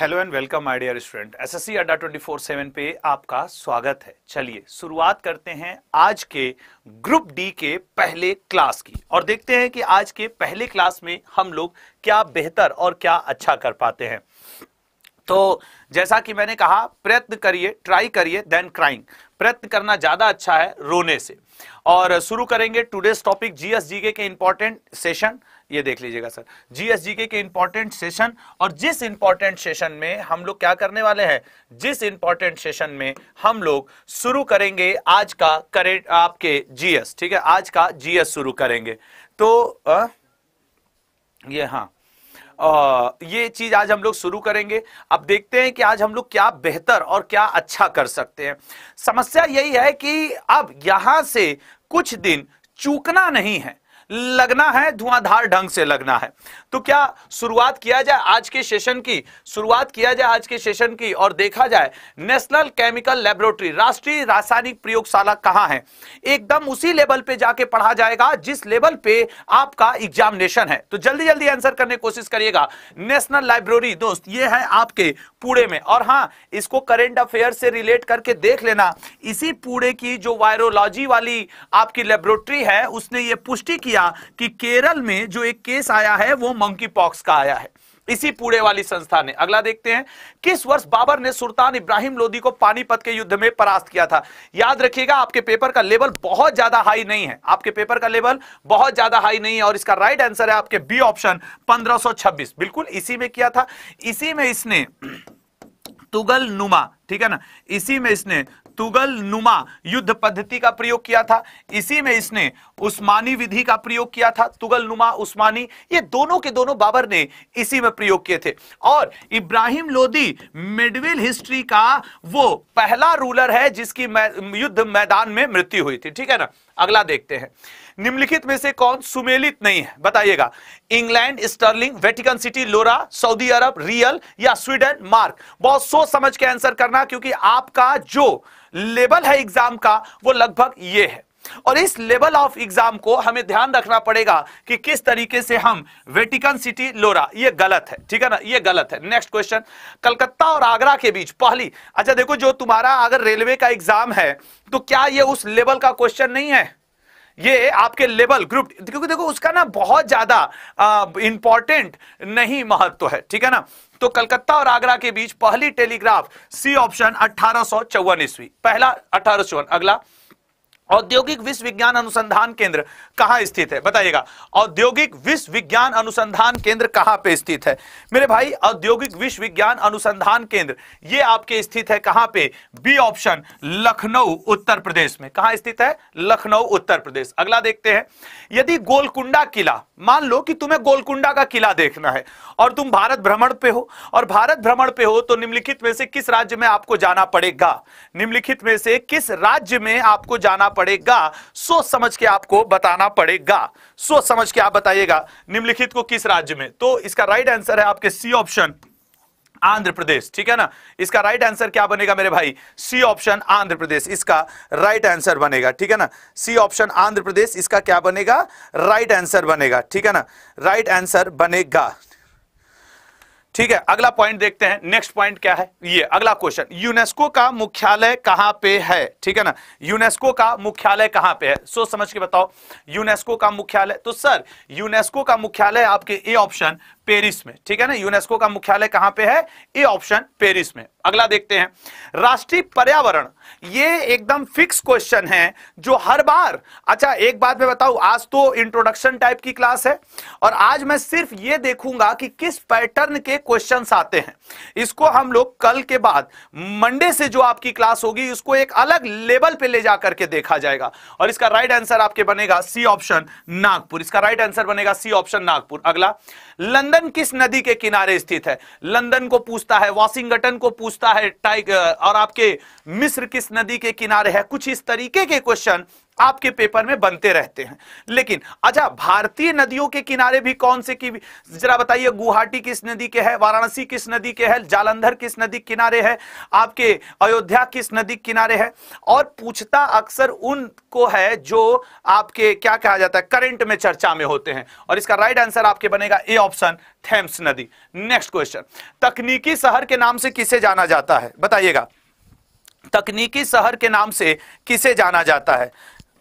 hello and welcome my dear student SSC Adda four seven पे आपका स्वागत है चलिए शुरुआत करते हैं आज के ग्रुप डी के पहले क्लास की और देखते हैं कि आज के पहले क्लास में हम लोग क्या बेहतर और क्या अच्छा कर पाते हैं तो जैसा कि मैंने कहा प्रयत्न करिए ट्राई करिए देन क्राइंग प्रयत्न करना ज्यादा अच्छा है रोने से और शुरू करेंगे टूडेज टॉपिक जीएसजीके के इंपॉर्टेंट सेशन ये देख लीजिएगा सर जीएसजीके के इंपॉर्टेंट सेशन और जिस इंपॉर्टेंट सेशन में हम लोग क्या करने वाले हैं जिस इंपॉर्टेंट सेशन में हम लोग शुरू करेंगे आज का करेंट आपके जीएस ठीक है आज का जीएस शुरू करेंगे तो आ, ये हाँ ये चीज आज हम लोग शुरू करेंगे अब देखते हैं कि आज हम लोग क्या बेहतर और क्या अच्छा कर सकते हैं समस्या यही है कि अब यहां से कुछ दिन चूकना नहीं है लगना है धुआंधार ढंग से लगना है तो क्या शुरुआत किया जाए आज के सेशन की शुरुआत किया जाए आज के सेशन की और देखा जाए नेशनल केमिकल लेबोरेटरी राष्ट्रीय रासायनिक प्रयोगशाला कहाँ है एकदम उसी लेवल पे जाके पढ़ा जाएगा जिस लेवल पे आपका एग्जामिनेशन है तो जल्दी जल्दी आंसर करने की कोशिश करिएगा नेशनल लाइब्रेरी दोस्त ये है आपके पूरे में और हाँ इसको करेंट अफेयर से रिलेट करके देख लेना इसी पूरे की जो वायरोलॉजी वाली आपकी लेबोरेटरी है उसने ये पुष्टि किया किया कि केरल में जो एक केस आया है वो मंकी पॉक्स का आया है इसी पूरे वाली संस्था ने अगला देखते हैं किस वर्ष बाबर ने सुल्तान इब्राहिम लोदी को पानीपत के युद्ध में परास्त किया था याद रखिएगा आपके पेपर का लेवल बहुत ज्यादा हाई नहीं है आपके पेपर का लेवल बहुत ज्यादा हाई नहीं है और इसका राइट आंसर है आपके बी ऑप्शन 1526 बिल्कुल इसी में किया था इसी में इसने तुगल नुमा ठीक है ना इसी में इसने तुगल नुमा युद्ध पद्धति का प्रयोग किया था इसी में इसने उस्मानी विधि का प्रयोग किया था तुगल नुमा उस्मानी ये दोनों के दोनों बाबर ने इसी में प्रयोग किए थे और इब्राहिम लोदी मिडविल हिस्ट्री का वो पहला रूलर है जिसकी मै, युद्ध मैदान में मृत्यु हुई थी ठीक है ना अगला देखते हैं निम्नलिखित में से कौन सुमेलित नहीं है बताइएगा England sterling Vatican City lira Saudi Arab riyal या स्वीडन मार्क बहुत सोच समझ के आंसर करना क्योंकि आपका जो लेवल है एग्जाम का वो लगभग ये है और इस लेवल ऑफ एग्जाम को हमें ध्यान रखना पड़ेगा कि किस तरीके से हम वेटिकन सिटी लोरा ये गलत है ठीक है ना ये गलत है नेक्स्ट क्वेश्चन कलकत्ता और आगरा के बीच पहली अच्छा देखो जो तुम्हारा अगर रेलवे का एग्जाम है तो क्या ये उस लेवल का क्वेश्चन नहीं है ये आपके लेवल ग्रुप क्योंकि देखो उसका ना बहुत ज्यादा इंपॉर्टेंट नहीं महत्व तो है ठीक है ना तो कलकत्ता और आगरा के बीच पहली टेलीग्राफ सी ऑप्शन अठारह ईस्वी पहला अठारह अगला औद्योगिक विश्वविज्ञान अनुसंधान केंद्र कहां स्थित है बताइएगा औद्योगिक विश्वविज्ञान अनुसंधान केंद्र कहां पे स्थित है मेरे भाई औद्योगिक विश्वविज्ञान अनुसंधान केंद्र ये आपके स्थित है कहां पे बी ऑप्शन लखनऊ उत्तर प्रदेश में कहां स्थित है लखनऊ उत्तर प्रदेश अगला देखते हैं यदि गोलकुंडा किला मान लो कि तुम्हें गोलकुंडा का किला देखना है और तुम भारत भ्रमण पे हो और भारत भ्रमण पे हो तो निम्नलिखित में से किस राज्य में आपको जाना पड़ेगा निम्नलिखित में से किस राज्य में आपको जाना पड़ेगा सोच समझ के आपको बताना पड़ेगा सोच समझ के आप बताइएगा निम्नलिखित को किस राज्य में तो इसका राइट आंसर है आपके सी ऑप्शन आंध्र प्रदेश ठीक है ना इसका राइट आंसर क्या बनेगा मेरे भाई सी ऑप्शन आंध्र प्रदेश इसका राइट आंसर बनेगा ठीक है ना सी ऑप्शन आंध्र प्रदेश इसका क्या बनेगा राइट आंसर बनेगा ठीक है ना राइट आंसर बनेगा ठीक है अगला पॉइंट देखते हैं नेक्स्ट पॉइंट क्या है ये अगला क्वेश्चन यूनेस्को का मुख्यालय कहां पे है ठीक है ना यूनेस्को का मुख्यालय कहां पे है सोच समझ के बताओ यूनेस्को का मुख्यालय तो सर यूनेस्को का मुख्यालय आपके ए ऑप्शन पेरिस में ठीक है ना यूनेस्को का मुख्यालय कहां पे है ए ऑप्शन पेरिस में अगला देखते हैं राष्ट्रीय पर्यावरण ये एकदम फिक्स क्वेश्चन है जो हर बार अच्छा एक बात मैं बताऊं आज तो इंट्रोडक्शन टाइप की क्लास है और आज मैं सिर्फ ये देखूंगा कि किस पैटर्न के क्वेश्चन आते हैं इसको हम लोग कल के बाद मंडे से जो आपकी क्लास होगी उसको एक अलग लेवल पे ले जाकर के देखा जाएगा और इसका राइट आंसर आपके बनेगा सी ऑप्शन नागपुर इसका राइट आंसर बनेगा सी ऑप्शन नागपुर अगला लंदन लंदन किस नदी के किनारे स्थित है लंदन को पूछता है वॉशिंगटन को पूछता है टाइगर और आपके मिस्र किस नदी के किनारे है कुछ इस तरीके के क्वेश्चन आपके पेपर में बनते रहते हैं लेकिन अच्छा भारतीय नदियों के किनारे भी कौन से की जरा बताइए गुवाहाटी किस नदी के है वाराणसी किस नदी के है जालंधर किस नदी किनारे है आपके अयोध्या किस नदी किनारे है और पूछता अक्सर उनको है जो आपके क्या कहा जाता है करंट में चर्चा में होते हैं और इसका राइट आंसर आपके बनेगा ए ऑप्शन थेम्स नदी नेक्स्ट क्वेश्चन तकनीकी शहर के नाम से किसे जाना जाता है बताइएगा तकनीकी शहर के नाम से किसे जाना जाता है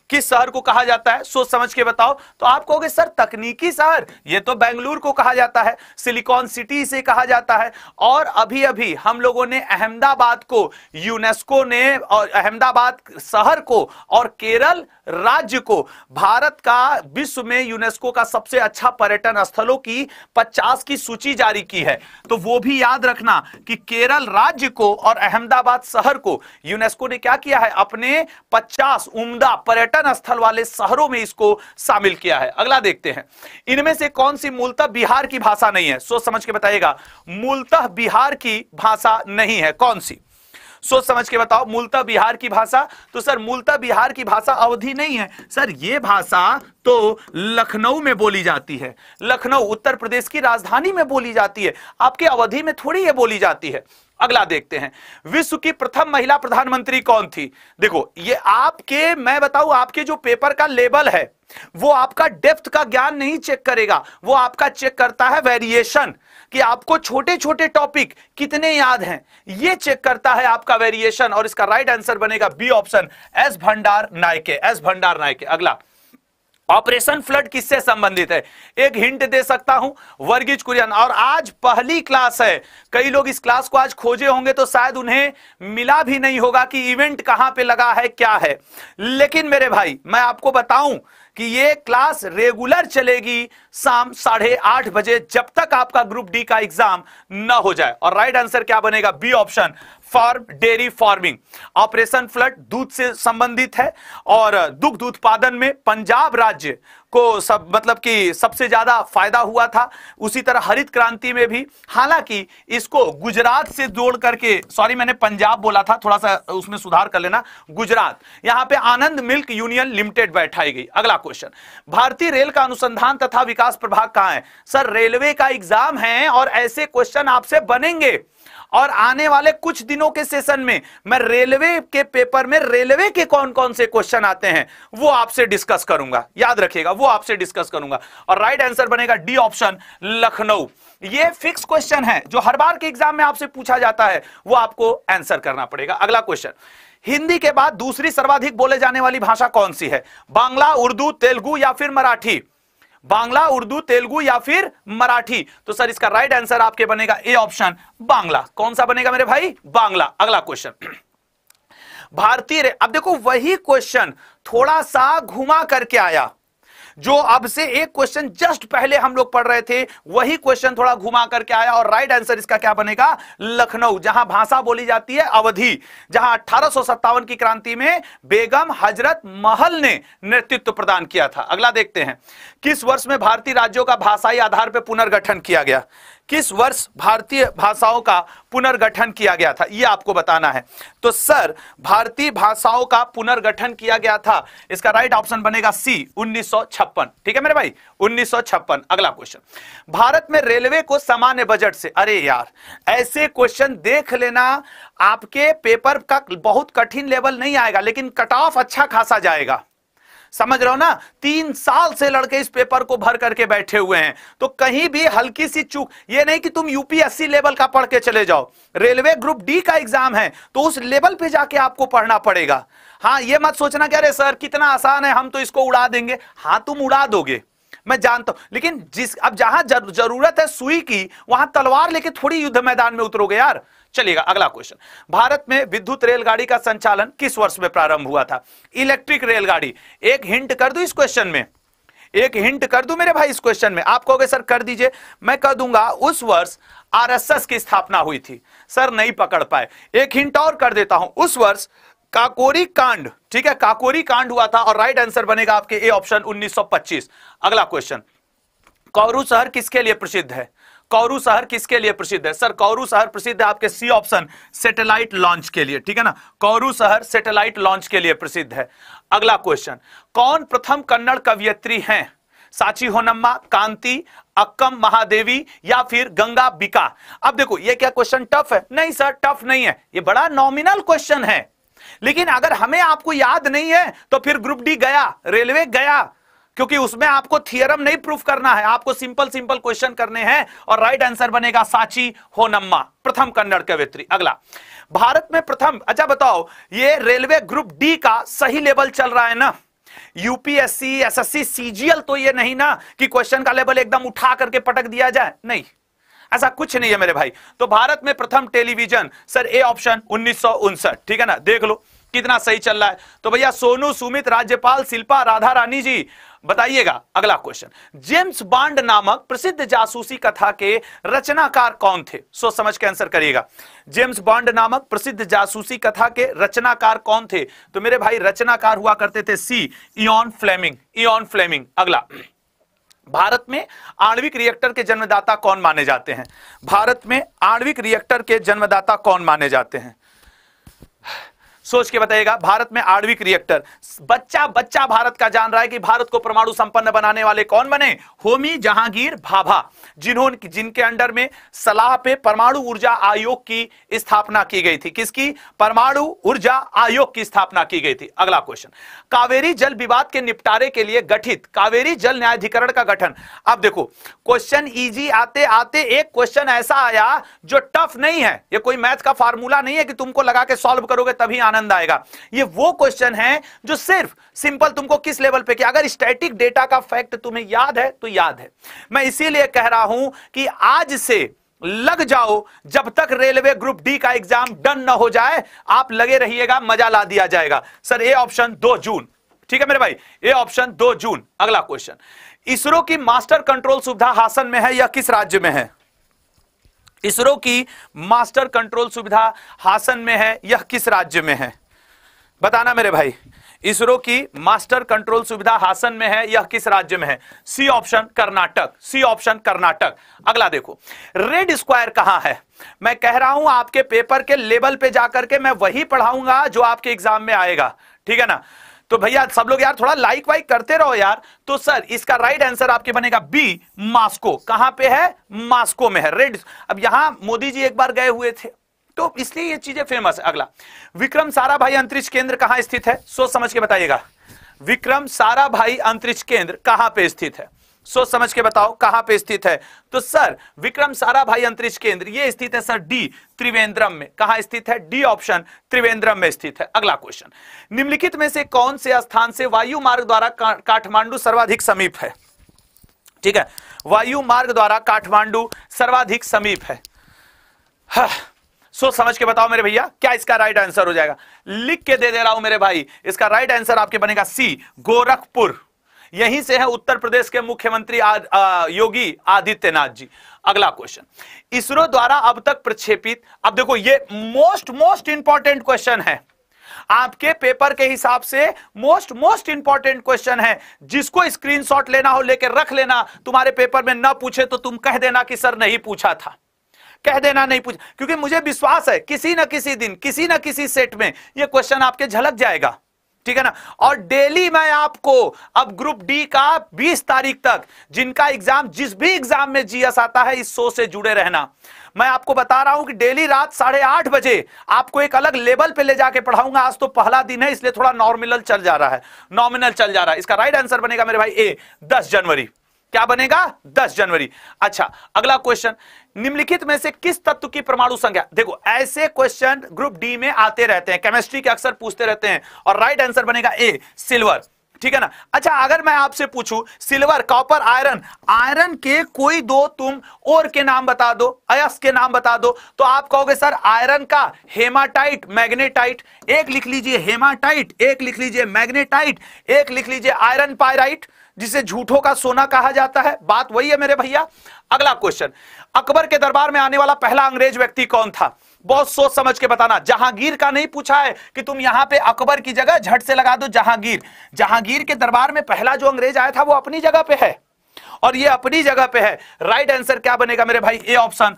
किस शहर को कहा जाता है सोच समझ के बताओ तो आप कहोगे सर तकनीकी शहर ये तो बेंगलुरु को कहा जाता है सिलिकॉन सिटी से कहा जाता है और अभी अभी हम लोगों ने अहमदाबाद को यूनेस्को ने और अहमदाबाद शहर को और केरल राज्य को भारत का विश्व में यूनेस्को का सबसे अच्छा पर्यटन स्थलों की 50 की सूची जारी की है तो वो भी याद रखना कि केरल राज्य को और अहमदाबाद शहर को यूनेस्को ने क्या किया है अपने 50 उम्दा पर्यटन पर्यटन स्थल वाले शहरों में इसको शामिल किया है अगला देखते हैं इनमें से कौन सी मूलतः बिहार की भाषा नहीं है सोच समझ के बताइएगा मूलतः बिहार की भाषा नहीं है कौन सी सोच समझ के बताओ मूलता बिहार की भाषा तो सर मूलता बिहार की भाषा अवधि नहीं है सर ये भाषा तो लखनऊ में बोली जाती है लखनऊ उत्तर प्रदेश की राजधानी में बोली जाती है आपके अवधि में थोड़ी ये बोली जाती है अगला देखते हैं विश्व की प्रथम महिला प्रधानमंत्री कौन थी देखो ये आपके मैं बताऊं आपके जो पेपर का लेबल है वो आपका डेप्थ का ज्ञान नहीं चेक करेगा वो आपका चेक करता है वेरिएशन कि आपको छोटे छोटे टॉपिक कितने याद हैं ये चेक करता है आपका वेरिएशन और इसका राइट आंसर बनेगा B option S Bandaranaike S Bandaranaike अगला ऑपरेशन फ्लड किससे संबंधित है एक हिंट दे सकता हूं वर्गीज कुरियन और आज पहली क्लास है कई लोग इस क्लास को आज खोजे होंगे तो शायद उन्हें मिला भी नहीं होगा कि इवेंट कहां पे लगा है क्या है लेकिन मेरे भाई मैं आपको बताऊं कि ये क्लास रेगुलर चलेगी शाम साढ़े आठ बजे जब तक आपका ग्रुप डी का एग्जाम ना हो जाए और राइट आंसर क्या बनेगा B option farm dairy farming operation flood दूध से संबंधित है और दुग्ध उत्पादन में पंजाब राज्य को सब मतलब कि सबसे ज्यादा फायदा हुआ था उसी तरह हरित क्रांति में भी हालांकि इसको गुजरात से जोड़ करके सॉरी मैंने पंजाब बोला था थोड़ा सा उसमें सुधार कर लेना गुजरात यहां पे आनंद मिल्क यूनियन लिमिटेड बैठाई गई अगला क्वेश्चन भारतीय रेल का अनुसंधान तथा विकास प्रभाग कहां है सर रेलवे का एग्जाम है और ऐसे क्वेश्चन आपसे बनेंगे और आने वाले कुछ दिनों के सेशन में मैं रेलवे के पेपर में रेलवे के कौन कौन से क्वेश्चन आते हैं वो आपसे डिस्कस करूंगा याद रखिएगा वो आपसे डिस्कस करूंगा और राइट आंसर बनेगा डी ऑप्शन लखनऊ ये फिक्स क्वेश्चन है जो हर बार के एग्जाम में आपसे पूछा जाता है वो आपको आंसर करना पड़ेगा अगला क्वेश्चन हिंदी के बाद दूसरी सर्वाधिक बोले जाने वाली भाषा कौन सी है बांग्ला उर्दू तेलुगु या फिर मराठी बांग्ला उर्दू तेलुगु या फिर मराठी तो सर इसका राइट आंसर आपके बनेगा ए ऑप्शन बांग्ला कौन सा बनेगा मेरे भाई बांग्ला अगला क्वेश्चन भारतीय अब देखो वही क्वेश्चन थोड़ा सा घुमा करके आया जो अब से एक क्वेश्चन जस्ट पहले हम लोग पढ़ रहे थे वही क्वेश्चन थोड़ा घुमा करके आया और राइट आंसर इसका क्या बनेगा लखनऊ जहां भाषा बोली जाती है अवधि जहां अठारह की क्रांति में बेगम हजरत महल ने नेतृत्व प्रदान किया था अगला देखते हैं किस वर्ष में भारतीय राज्यों का भाषाई आधार पर पुनर्गठन किया गया किस वर्ष भारतीय भाषाओं का पुनर्गठन किया गया था यह आपको बताना है तो सर भारतीय भाषाओं का पुनर्गठन किया गया था इसका राइट ऑप्शन बनेगा सी 1956 ठीक है मेरे भाई 1956 अगला क्वेश्चन भारत में रेलवे को सामान्य बजट से अरे यार ऐसे क्वेश्चन देख लेना आपके पेपर का बहुत कठिन लेवल नहीं आएगा लेकिन कट ऑफ अच्छा खासा जाएगा समझ रहे हो ना तीन साल से लड़के इस पेपर को भर करके बैठे हुए हैं तो कहीं भी हल्की सी चूक ये नहीं कि तुम यूपीएससी लेवल का पढ़ के चले जाओ रेलवे ग्रुप डी का एग्जाम है तो उस लेवल पे जाके आपको पढ़ना पड़ेगा हाँ ये मत सोचना कि अरे सर कितना आसान है हम तो इसको उड़ा देंगे हाँ तुम उड़ा दोगे मैं जानता हूं लेकिन जिस अब जहां जरूरत है सुई की वहां तलवार लेके थोड़ी युद्ध मैदान में उतरोगे यार चलिएगा अगला क्वेश्चन भारत में विद्युत रेलगाड़ी का संचालन किस वर्ष में प्रारंभ हुआ था इलेक्ट्रिक रेलगाड़ी एक हिंट कर दू इस क्वेश्चन में एक हिंट कर दू मेरे भाई इस क्वेश्चन में आप कहोगे सर कर दीजिए मैं कह दूंगा उस वर्ष आरएसएस की स्थापना हुई थी सर नहीं पकड़ पाए एक हिंट और कर देता हूं उस वर्ष काकोरी कांड ठीक है काकोरी कांड हुआ था और राइट आंसर बनेगा आपके ए ऑप्शन 1925 अगला क्वेश्चन कौरू शहर किसके लिए प्रसिद्ध है कौरू शहर किसके लिए प्रसिद्ध है सर कौरू शहर प्रसिद्ध है आपके सी ऑप्शन सैटेलाइट लॉन्च के लिए ठीक है ना कौरू शहर सैटेलाइट लॉन्च के लिए प्रसिद्ध है अगला क्वेश्चन कौन प्रथम कन्नड़ कवियत्री हैं साची होनम्मा कांति अक्कम महादेवी या फिर गंगा बिका अब देखो ये क्या क्वेश्चन टफ है नहीं सर टफ नहीं है ये बड़ा नॉमिनल क्वेश्चन है लेकिन अगर हमें आपको याद नहीं है तो फिर ग्रुप डी गया रेलवे गया क्योंकि उसमें आपको थियरम नहीं प्रूफ करना है आपको सिंपल सिंपल क्वेश्चन करने हैं और राइट आंसर बनेगा साची होनम्मा प्रथम कन्नड़ कवित्री अगला भारत में प्रथम अच्छा बताओ ये रेलवे ग्रुप डी का सही लेवल चल रहा है ना यूपीएससी एसएससी सीजीएल तो ये नहीं ना कि क्वेश्चन का लेवल एकदम उठा करके पटक दिया जाए नहीं ऐसा कुछ नहीं है मेरे भाई तो भारत में प्रथम टेलीविजन सर ए ऑप्शन उन्नीस ठीक है ना देख लो कितना सही चल रहा है तो भैया सोनू सुमित राज्यपाल शिल्पा राधा रानी जी बताइएगा अगला क्वेश्चन जेम्स बांड नामक प्रसिद्ध जासूसी कथा के रचनाकार कौन थे सोच समझ के आंसर करिएगा जेम्स बांड नामक प्रसिद्ध जासूसी कथा के रचनाकार कौन थे तो मेरे भाई रचनाकार हुआ करते थे सी इन फ्लेमिंग इन फ्लेमिंग अगला भारत में आणविक रिएक्टर के जन्मदाता कौन माने जाते हैं भारत में आणविक रिएक्टर के जन्मदाता कौन माने जाते हैं सोच के बताइएगा भारत में आणविक रिएक्टर बच्चा बच्चा भारत का जान रहा है कि भारत को परमाणु संपन्न बनाने वाले कौन बने होमी जहांगीर भाभा जिन्होंने जिनके अंडर में सलाह पे परमाणु ऊर्जा आयोग की स्थापना की गई थी किसकी परमाणु ऊर्जा आयोग की स्थापना की गई थी अगला क्वेश्चन कावेरी जल विवाद के निपटारे के लिए गठित कावेरी जल न्यायाधिकरण का गठन अब देखो क्वेश्चन इजी आते आते एक क्वेश्चन ऐसा आया जो टफ नहीं है यह कोई मैथ का फॉर्मूला नहीं है कि तुमको लगा के सॉल्व करोगे तभी आना आनंद आएगा ये वो क्वेश्चन है जो सिर्फ सिंपल तुमको किस लेवल पे कि अगर स्टैटिक डेटा का फैक्ट तुम्हें याद है तो याद है मैं इसीलिए कह रहा हूं कि आज से लग जाओ जब तक रेलवे ग्रुप डी का एग्जाम डन ना हो जाए आप लगे रहिएगा मजा ला दिया जाएगा सर ए ऑप्शन दो जून ठीक है मेरे भाई ए ऑप्शन दो जून अगला क्वेश्चन इसरो की मास्टर कंट्रोल सुविधा हासन में है या किस राज्य में है इसरो की मास्टर कंट्रोल सुविधा हासन में है यह किस राज्य में है बताना मेरे भाई इसरो की मास्टर कंट्रोल सुविधा हासन में है यह किस राज्य में है C option Karnataka C option Karnataka अगला देखो रेड स्क्वायर कहां है मैं कह रहा हूं आपके पेपर के लेवल पे जाकर के मैं वही पढ़ाऊंगा जो आपके एग्जाम में आएगा ठीक है ना तो भैया सब लोग यार थोड़ा लाइक वाइक करते रहो यार तो सर इसका राइट आंसर आपके बनेगा बी मास्को कहां पे है मास्को में है रेड अब यहां मोदी जी एक बार गए हुए थे तो इसलिए ये चीजें फेमस है अगला विक्रम सारा भाई अंतरिक्ष केंद्र कहां स्थित है सोच समझ के बताइएगा विक्रम सारा भाई अंतरिक्ष केंद्र कहां पे स्थित है सोच समझ के बताओ कहां पे स्थित है तो सर विक्रम सारा भाई अंतरिक्ष केंद्र ये स्थित है सर डी त्रिवेंद्रम में कहा स्थित है डी ऑप्शन त्रिवेंद्रम में स्थित है अगला क्वेश्चन निम्नलिखित में से कौन से स्थान से वायु मार्ग द्वारा काठमांडू सर्वाधिक समीप है ठीक है वायु मार्ग द्वारा काठमांडू सर्वाधिक समीप है हाँ, सोच समझ के बताओ मेरे भैया क्या इसका राइट आंसर हो जाएगा लिख के दे दे रहा हूं मेरे भाई इसका राइट आंसर आपके बनेगा सी गोरखपुर यहीं से है उत्तर प्रदेश के मुख्यमंत्री आद, योगी आदित्यनाथ जी अगला क्वेश्चन इसरो द्वारा अब तक प्रक्षेपित अब देखो ये मोस्ट मोस्ट इंपॉर्टेंट क्वेश्चन है आपके पेपर के हिसाब से मोस्ट मोस्ट इंपॉर्टेंट क्वेश्चन है जिसको स्क्रीनशॉट लेना हो लेकर रख लेना तुम्हारे पेपर में न पूछे तो तुम कह देना कि सर नहीं पूछा था कह देना नहीं पूछा क्योंकि मुझे विश्वास है किसी ना किसी दिन किसी ना किसी सेट में यह क्वेश्चन आपके झलक जाएगा ठीक है ना और डेली मैं आपको अब ग्रुप डी का 20 तारीख तक जिनका एग्जाम जिस भी एग्जाम में जीएस आता है इस शो से जुड़े रहना मैं आपको बता रहा हूं कि डेली रात साढ़े आठ बजे आपको एक अलग लेवल पे ले जाके पढ़ाऊंगा आज तो पहला दिन है इसलिए थोड़ा नॉर्मिनल चल जा रहा है नॉमिनल चल जा रहा है इसका राइट आंसर बनेगा मेरे भाई ए दस जनवरी क्या बनेगा 10 जनवरी अच्छा अगला क्वेश्चन निम्नलिखित में से किस तत्व की परमाणु संख्या देखो ऐसे क्वेश्चन ग्रुप डी में आते रहते हैं केमिस्ट्री के अक्सर पूछते रहते हैं और राइट आंसर बनेगा ए सिल्वर ठीक है ना अच्छा अगर मैं आपसे पूछूं सिल्वर कॉपर आयरन आयरन के कोई दो तुम और के नाम बता दो अयस के नाम बता दो तो आप कहोगे सर आयरन का हेमाटाइट मैग्नेटाइट एक लिख लीजिए हेमाटाइट एक लिख लीजिए मैग्नेटाइट एक लिख लीजिए आयरन पायराइट जिसे झूठों का सोना कहा जाता है बात वही है मेरे भैया अगला क्वेश्चन अकबर के दरबार में आने वाला पहला अंग्रेज व्यक्ति कौन था बहुत सोच समझ के बताना जहांगीर का नहीं पूछा है कि तुम यहां पे अकबर की जगह झट से लगा दो जहांगीर जहांगीर के दरबार में पहला जो अंग्रेज आया था वो अपनी जगह पे है और ये अपनी जगह पे है राइट आंसर क्या बनेगा मेरे भाई ए ऑप्शन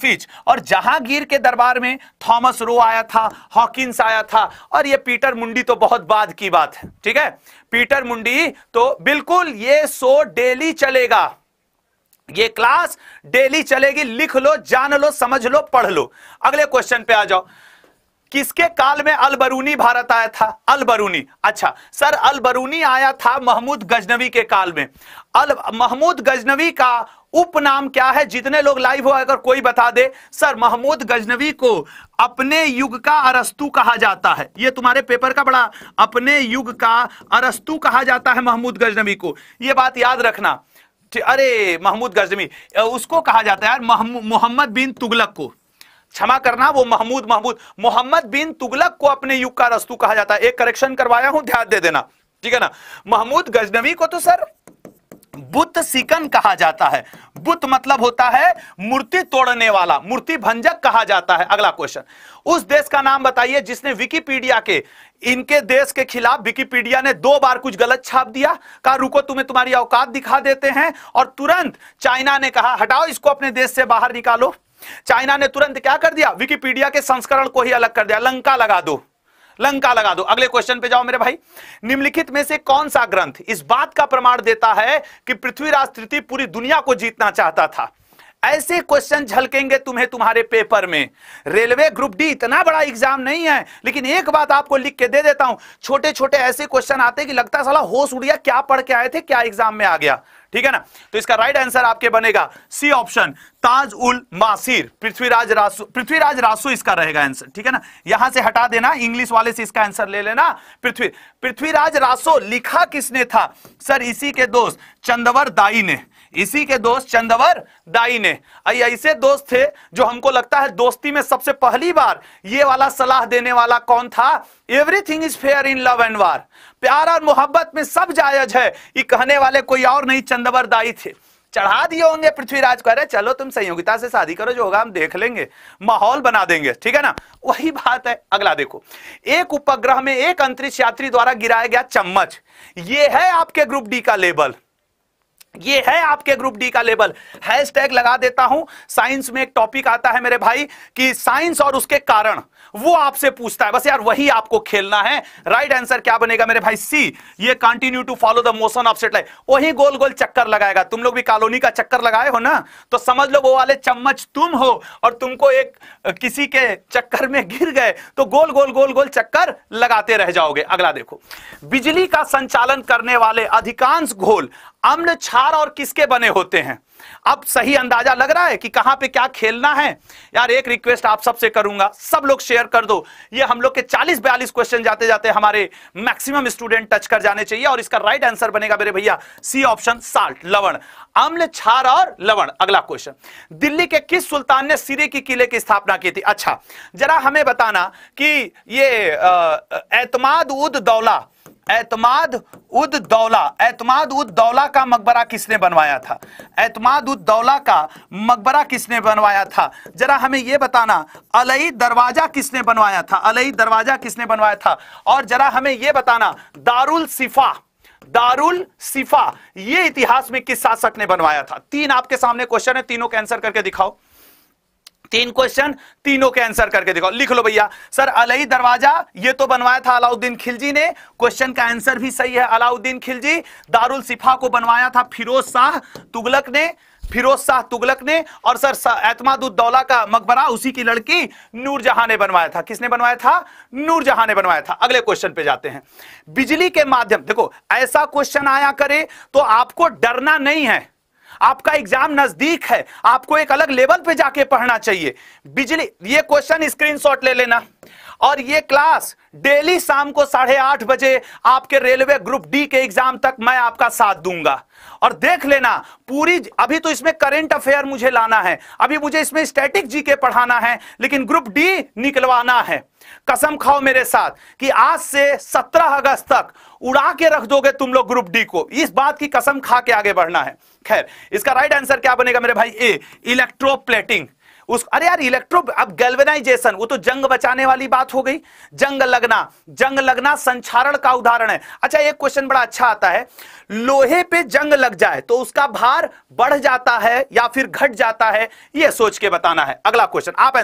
फिच और जहांगीर के दरबार में थॉमस रो आया था हॉकिंस आया था और ये पीटर मुंडी तो बहुत बाद की बात है ठीक है पीटर मुंडी तो बिल्कुल ये शो डेली चलेगा ये क्लास डेली चलेगी लिख लो जान लो समझ लो पढ़ लो अगले क्वेश्चन पे आ जाओ किसके काल में अल बरूनी भारत आया था अल बरूनी अच्छा सर अल बरूनी आया था महमूद गजनवी के काल में अल महमूद गजनवी का उपनाम क्या है जितने लोग लाइव हो अगर कोई बता दे सर महमूद गजनवी को अपने युग का अरस्तु कहा जाता है ये तुम्हारे पेपर का बड़ा अपने युग का अरस्तु कहा जाता है महमूद गजनवी को यह बात याद रखना अरे महमूद गजनवी उसको कहा जाता है यार मोहम्मद बिन तुगलक को क्षमा करना वो महमूद महमूद मोहम्मद बिन तुगलक को अपने युग का रस्तु कहा जाता है एक करेक्शन करवाया हूं ध्यान दे देना ठीक है ना महमूद गजनवी को तो सर बुत सिकन कहा जाता है बुत मतलब होता है मूर्ति तोड़ने वाला मूर्ति भंजक कहा जाता है अगला क्वेश्चन उस देश का नाम बताइए जिसने विकिपीडिया के इनके देश के खिलाफ विकिपीडिया ने दो बार कुछ गलत छाप दिया कहा रुको तुम्हें तुम्हारी औकात दिखा देते हैं और तुरंत चाइना ने कहा हटाओ इसको अपने देश से बाहर निकालो चाइना ने तुरंत क्या कर दिया विकिपीडिया के संस्करण को ही अलग कर दिया लंका लगा दो लंका लगा दो अगले क्वेश्चन पे जाओ मेरे भाई निम्नलिखित में से कौन सा ग्रंथ इस बात का प्रमाण देता है कि पृथ्वीराज तृतीय पूरी दुनिया को जीतना चाहता था ऐसे क्वेश्चन झलकेंगे तुम्हें तुम्हारे पेपर में रेलवे ग्रुप डी इतना बड़ा एग्जाम नहीं है लेकिन एक बात आपको लिख के दे देता हूं छोटे छोटे ऐसे क्वेश्चन आते कि लगता साला होश उड़िया क्या पढ़ के आए थे क्या एग्जाम में आ गया ठीक है ना तो इसका राइट आंसर आपके बनेगा सी ऑप्शन ताज उल मासिर पृथ्वीराज रासु पृथ्वीराज रासु इसका रहेगा आंसर ठीक है ना यहां से हटा देना इंग्लिश वाले से इसका आंसर ले लेना पृथ्वी पृथ्वीराज रासो लिखा किसने था सर इसी के दोस्त चंदवर दाई ने इसी के दोस्त चंदवर दाई ने ऐसे दोस्त थे जो हमको लगता है दोस्ती में सबसे पहली बार ये वाला सलाह देने वाला कौन था everything is fair in love and war प्यार और मोहब्बत में सब जायज है ये कहने वाले कोई और नहीं चंदवर दाई थे चढ़ा दिए होंगे पृथ्वीराज कह रहे चलो तुम संयोगिता से शादी करो जो होगा हम देख लेंगे माहौल बना देंगे ठीक है ना वही बात है अगला देखो एक उपग्रह में एक अंतरिक्ष यात्री द्वारा गिराया गया चम्मच ये है आपके ग्रुप डी का लेबल ये है आपके ग्रुप डी का लेबल हैशटैग लगा देता हूं साइंस में एक टॉपिक आता है मेरे भाई कि साइंस और उसके कारण वो आपसे पूछता है बस यार वही आपको खेलना है राइट right आंसर क्या बनेगा मेरे भाई सी ये continue to follow the motion of satellite वही गोल गोल चक्कर लगाएगा तुम लोग भी कॉलोनी का चक्कर लगाए हो ना तो समझ लो वो वाले चम्मच तुम हो और तुमको एक किसी के चक्कर में गिर गए तो गोल गोल गोल गोल चक्कर लगाते रह जाओगे अगला देखो बिजली का संचालन करने वाले अधिकांश घोल अम्न छार और किसके बने होते हैं अब सही अंदाजा लग रहा है कि कहां पे क्या खेलना है यार एक रिक्वेस्ट आप सबसे करूंगा सब लोग शेयर कर दो ये हम लोग के 40 बयालीस क्वेश्चन जाते जाते हमारे मैक्सिमम स्टूडेंट टच कर जाने चाहिए और इसका राइट आंसर बनेगा मेरे भैया सी ऑप्शन साल्ट लवण अम्ल छार और लवण अगला क्वेश्चन दिल्ली के किस सुल्तान ने सिरे की किले की स्थापना की थी अच्छा जरा हमें बताना कि ये एतमाद उद दौला एतमाद उद दौला एतमाद उद दौला का मकबरा किसने बनवाया था एतमाद उद दौला का मकबरा किसने बनवाया था जरा हमें यह बताना अलई दरवाजा किसने बनवाया था अलई दरवाजा किसने बनवाया था और जरा हमें यह बताना दारुल सिफा दारुल सिफा ये इतिहास में किस शासक ने बनवाया था तीन आपके सामने क्वेश्चन है तीनों के आंसर करके दिखाओ तीन क्वेश्चन तीनों के आंसर करके देखो लिख लो भैया सर अलई दरवाजा ये तो बनवाया था अलाउद्दीन खिलजी ने क्वेश्चन का आंसर भी सही है अलाउद्दीन खिलजी दारुल सिफा को बनवाया था फिरोज शाह तुगलक ने फिरोज शाह तुगलक ने और सर एतमादुद्दौला का मकबरा उसी की लड़की नूरजहां ने बनवाया था किसने बनवाया था नूरजहां ने बनवाया था अगले क्वेश्चन पे जाते हैं बिजली के माध्यम देखो ऐसा क्वेश्चन आया करे तो आपको डरना नहीं है आपका एग्जाम नजदीक है आपको एक अलग लेवल पे जाके पढ़ना चाहिए बिजली ये क्वेश्चन स्क्रीनशॉट ले लेना और ये क्लास डेली शाम को साढ़े आठ बजे आपके रेलवे ग्रुप डी के एग्जाम तक मैं आपका साथ दूंगा और देख लेना पूरी अभी तो इसमें करंट अफेयर मुझे लाना है अभी मुझे इसमें स्टैटिक जी के पढ़ाना है लेकिन ग्रुप डी निकलवाना है कसम खाओ मेरे साथ कि आज से 17 अगस्त तक उड़ा के रख दोगे तुम लोग ग्रुप डी को इस बात की कसम खा के आगे बढ़ना है खैर इसका राइट आंसर क्या बनेगा मेरे भाई ए इलेक्ट्रोप्लेटिंग उस अरे यार इलेक्ट्रो अब गैल्वेनाइजेशन वो तो जंग बचाने वाली बात हो गई जंग लगना जंग लगना संचारण का उदाहरण है अच्छा एक क्वेश्चन बड़ा अच्छा आता है लोहे पे जंग लग जाए तो उसका भार बढ़ जाता है या फिर घट जाता है यह सोच के बताना है अगला क्वेश्चन आप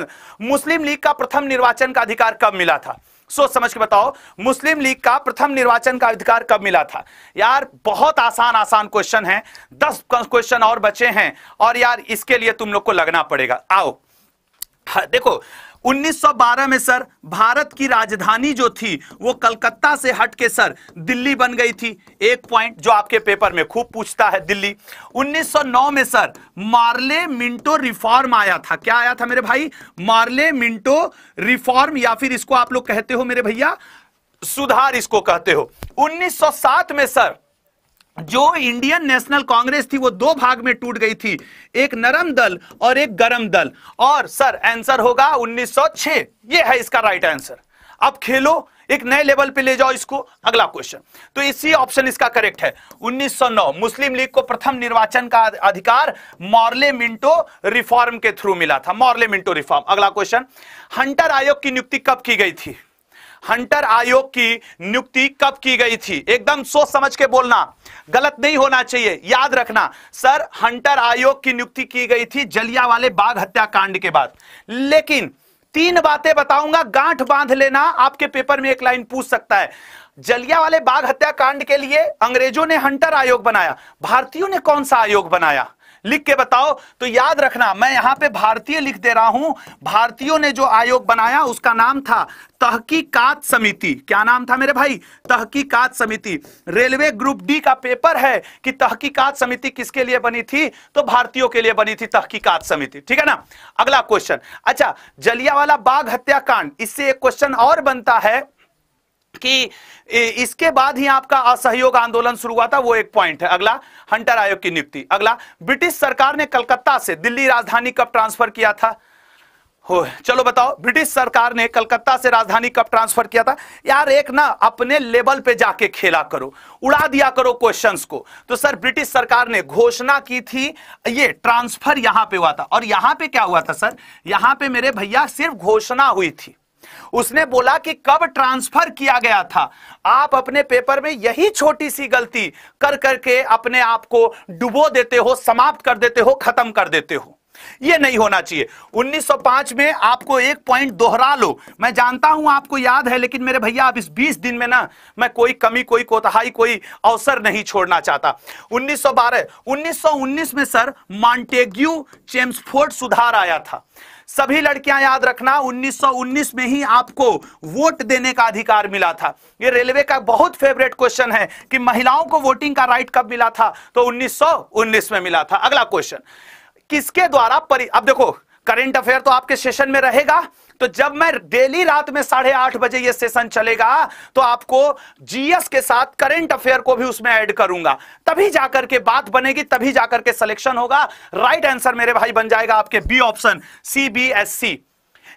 मुस्लिम लीग का प्रथम निर्वाचन का अधिकार कब मिला था सोच समझ के बताओ मुस्लिम लीग का प्रथम निर्वाचन का अधिकार कब मिला था यार बहुत आसान आसान क्वेश्चन है दस क्वेश्चन और बचे हैं और यार इसके लिए तुम लोग को लगना पड़ेगा आओ हाँ, देखो 1912 में सर भारत की राजधानी जो थी वो कलकत्ता से हट के सर दिल्ली बन गई थी एक पॉइंट जो आपके पेपर में खूब पूछता है दिल्ली 1909 में सर मार्ले मिंटो रिफॉर्म आया था क्या आया था मेरे भाई मार्ले मिंटो रिफॉर्म या फिर इसको आप लोग कहते हो मेरे भैया सुधार इसको कहते हो 1907 में सर जो इंडियन नेशनल कांग्रेस थी वो दो भाग में टूट गई थी एक नरम दल और एक गरम दल और सर आंसर होगा 1906 ये है इसका राइट आंसर अब खेलो एक नए लेवल पे ले जाओ इसको अगला क्वेश्चन तो इसी ऑप्शन इसका करेक्ट है 1909 मुस्लिम लीग को प्रथम निर्वाचन का अधिकार मॉर्ले मिंटो रिफॉर्म के थ्रू मिला था मॉर्ले मिंटो रिफॉर्म अगला क्वेश्चन हंटर आयोग की नियुक्ति कब की गई थी हंटर आयोग की नियुक्ति कब की गई थी एकदम सोच समझ के बोलना गलत नहीं होना चाहिए याद रखना सर हंटर आयोग की नियुक्ति की गई थी जलिया वाले बाघ हत्याकांड के बाद लेकिन तीन बातें बताऊंगा गांठ बांध लेना आपके पेपर में एक लाइन पूछ सकता है जलिया वाले बाघ हत्याकांड के लिए अंग्रेजों ने हंटर आयोग बनाया भारतीयों ने कौन सा आयोग बनाया लिख के बताओ तो याद रखना मैं यहां पे भारतीय लिख दे रहा हूं भारतीयों ने जो आयोग बनाया उसका नाम था तहकीकात समिति क्या नाम था मेरे भाई तहकीकात समिति रेलवे ग्रुप डी का पेपर है कि तहकीकात समिति किसके लिए बनी थी तो भारतीयों के लिए बनी थी तहकीकात समिति ठीक है ना अगला क्वेश्चन अच्छा जलियावाला बाग हत्याकांड इससे एक क्वेश्चन और बनता है कि इसके बाद ही आपका असहयोग आंदोलन शुरू हुआ था वो एक पॉइंट है अगला हंटर आयोग की नियुक्ति अगला ब्रिटिश सरकार ने कलकत्ता से दिल्ली राजधानी कब ट्रांसफर किया था हो चलो बताओ ब्रिटिश सरकार ने कलकत्ता से राजधानी कब ट्रांसफर किया था यार एक ना अपने लेवल पे जाके खेला करो उड़ा दिया करो क्वेश्चंस को तो सर ब्रिटिश सरकार ने घोषणा की थी ये ट्रांसफर यहां पे हुआ था और यहां पे क्या हुआ था सर यहां पे मेरे भैया सिर्फ घोषणा हुई थी उसने बोला कि कब ट्रांसफर किया गया था आप अपने पेपर में यही छोटी सी गलती कर करके अपने आप को डुबो देते हो समाप्त कर देते हो खत्म कर देते हो ये नहीं होना चाहिए 1905 में आपको एक पॉइंट दोहरा लो मैं जानता हूं आपको याद है लेकिन मेरे भैया आप इस 20 दिन में ना मैं कोई कमी कोई कोताही कोई अवसर नहीं छोड़ना चाहता 1912 1919 में सर मॉन्टेग्यू चेम्सफोर्ड सुधार आया था सभी लड़कियां याद रखना 1919 में ही आपको वोट देने का अधिकार मिला था ये रेलवे का बहुत फेवरेट क्वेश्चन है कि महिलाओं को वोटिंग का राइट कब मिला था तो 1919 में मिला था अगला क्वेश्चन किसके द्वारा परि अब देखो करंट अफेयर तो आपके सेशन में रहेगा तो जब मैं डेली रात में साढ़े आठ बजे ये सेशन चलेगा तो आपको जीएस के साथ करंट अफेयर को भी उसमें ऐड करूंगा तभी जाकर के बात बनेगी तभी जाकर के सिलेक्शन होगा राइट आंसर मेरे भाई बन जाएगा आपके बी ऑप्शन सीबीएसई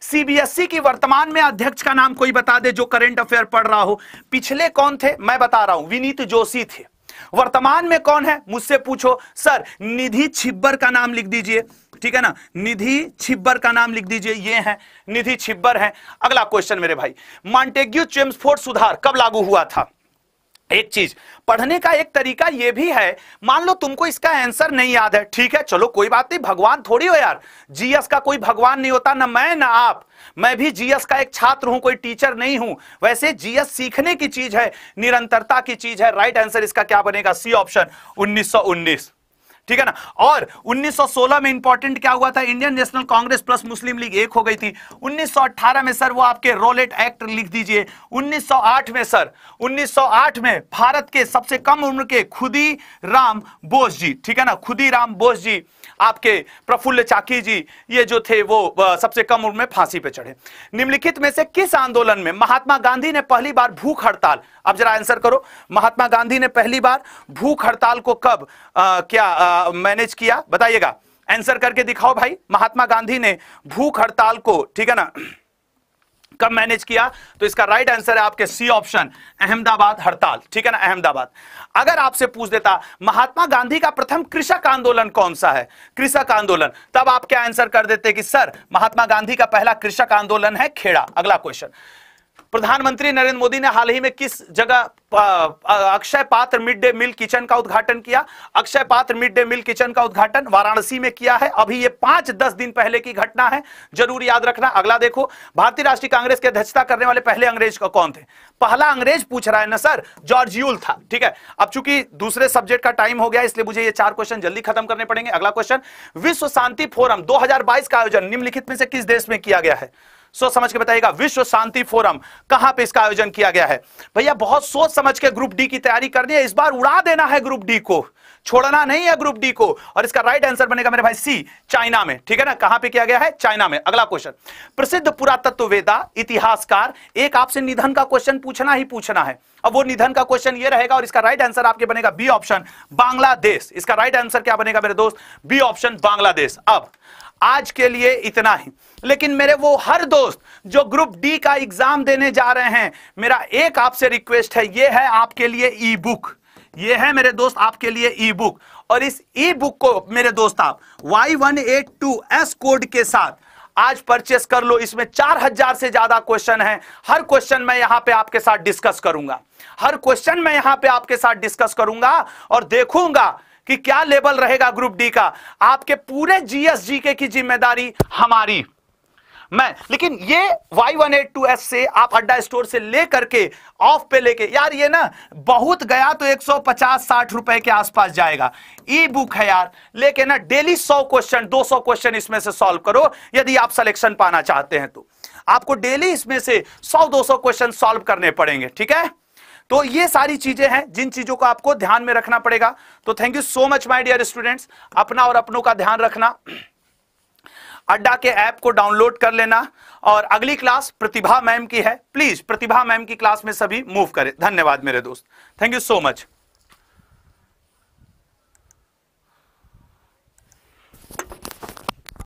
सीबीएसई की वर्तमान में अध्यक्ष का नाम कोई बता दे जो करंट अफेयर पढ़ रहा हो पिछले कौन थे मैं बता रहा हूं विनीत जोशी थे वर्तमान में कौन है मुझसे पूछो सर निधि छिब्बर का नाम लिख दीजिए ठीक है ना निधि छिब्बर का नाम लिख दीजिए ये है निधि छिब्बर है अगला क्वेश्चन मेरे भाई मॉन्टेग्यू चेम्सफोर्ड सुधार कब लागू हुआ था एक चीज पढ़ने का एक तरीका यह भी है मान लो तुमको इसका आंसर नहीं याद है ठीक है चलो कोई बात नहीं भगवान थोड़ी हो यार जीएस का कोई भगवान नहीं होता ना मैं ना आप मैं भी जीएस का एक छात्र हूं कोई टीचर नहीं हूं वैसे जीएस सीखने की चीज है निरंतरता की चीज है राइट आंसर इसका क्या बनेगा सी ऑप्शन उन्नीस ठीक है ना और 1916 में इंपॉर्टेंट क्या हुआ था Indian National Congress plus Muslim League एक हो गई थी 1918 में सर वो आपके रोलेट एक्ट लिख दीजिए 1908 में सर 1908 में भारत के सबसे कम उम्र के खुदी राम बोस जी ठीक है ना खुदी राम बोस जी आपके प्रफुल्ल चाकी जी ये जो थे वो सबसे कम उम्र में फांसी पे चढ़े निम्नलिखित में से किस आंदोलन में महात्मा गांधी ने पहली बार भूख हड़ताल अब जरा आंसर करो महात्मा गांधी ने पहली बार भूख हड़ताल को कब आ, क्या आ, मैनेज किया बताइएगा आंसर करके दिखाओ भाई महात्मा गांधी ने भूख हड़ताल को ठीक है ना कब मैनेज किया तो इसका राइट आंसर है आपके सी ऑप्शन अहमदाबाद हड़ताल ठीक है ना अहमदाबाद अगर आपसे पूछ देता महात्मा गांधी का प्रथम कृषक आंदोलन कौन सा है कृषक आंदोलन तब आप क्या आंसर कर देते कि सर महात्मा गांधी का पहला कृषक आंदोलन है खेड़ा अगला क्वेश्चन प्रधानमंत्री नरेंद्र मोदी ने हाल ही में किस जगह अक्षय पात्र मिड डे मिल किचन का उद्घाटन किया अक्षय पात्र मिड डे मिल किचन का उद्घाटन वाराणसी में किया है अभी ये पांच दस दिन पहले की घटना है जरूर याद रखना अगला देखो भारतीय राष्ट्रीय कांग्रेस की अध्यक्षता करने वाले पहले अंग्रेज का कौन थे पहला अंग्रेज पूछ रहा है ना सर जॉर्ज यूल था ठीक है अब चूंकि दूसरे सब्जेक्ट का टाइम हो गया इसलिए मुझे ये चार क्वेश्चन जल्दी खत्म करने पड़ेंगे अगला क्वेश्चन विश्व शांति फोरम दो का आयोजन निम्नलिखित में से किस देश में किया गया है सोच समझ के बताइएगा विश्व शांति फोरम कहां पे इसका आयोजन किया गया है भैया बहुत सोच समझ के ग्रुप डी की तैयारी करनी है इस बार उड़ा देना है ग्रुप डी को छोड़ना नहीं है ग्रुप डी को और इसका राइट आंसर बनेगा मेरे भाई सी चाइना में ठीक है ना कहां पे किया गया है चाइना में अगला क्वेश्चन प्रसिद्ध पुरातत्व वेदा इतिहासकार एक आपसे निधन का क्वेश्चन पूछना ही पूछना है अब वो निधन का क्वेश्चन ये रहेगा और इसका राइट आंसर आपके बनेगा बी ऑप्शन बांग्लादेश इसका राइट आंसर क्या बनेगा मेरे दोस्त बी ऑप्शन बांग्लादेश अब आज के लिए इतना ही लेकिन मेरे वो हर दोस्त जो ग्रुप डी का एग्जाम देने जा रहे हैं मेरा एक आपसे रिक्वेस्ट है ये है आपके लिए ई बुक ये है मेरे दोस्त आपके लिए ई बुक और इस ई बुक को मेरे दोस्त आप Y one eight two S code के साथ आज परचेस कर लो इसमें चार हजार से ज्यादा क्वेश्चन है हर क्वेश्चन मैं यहां पे आपके साथ डिस्कस करूंगा हर क्वेश्चन मैं यहां पे आपके साथ डिस्कस करूंगा और देखूंगा कि क्या लेबल रहेगा ग्रुप डी का आपके पूरे के की जिम्मेदारी हमारी मैं लेकिन ये Y one eight two S से आप अड्डा स्टोर से ले करके ऑफ पे लेके यार ये ना बहुत गया तो 150-60 रुपए के आसपास जाएगा ई बुक है यार लेके ना डेली 100 क्वेश्चन 200 क्वेश्चन इसमें से सॉल्व करो यदि आप सिलेक्शन पाना चाहते हैं तो आपको डेली इसमें से 100-200 क्वेश्चन सॉल्व करने पड़ेंगे ठीक है तो ये सारी चीजें हैं जिन चीजों को आपको ध्यान में रखना पड़ेगा तो thank you so much my dear students अपना और अपनों का ध्यान रखना अड्डा के ऐप को डाउनलोड कर लेना और अगली क्लास प्रतिभा मैम की है प्लीज प्रतिभा मैम की क्लास में सभी मूव करें धन्यवाद मेरे दोस्त थैंक यू सो मच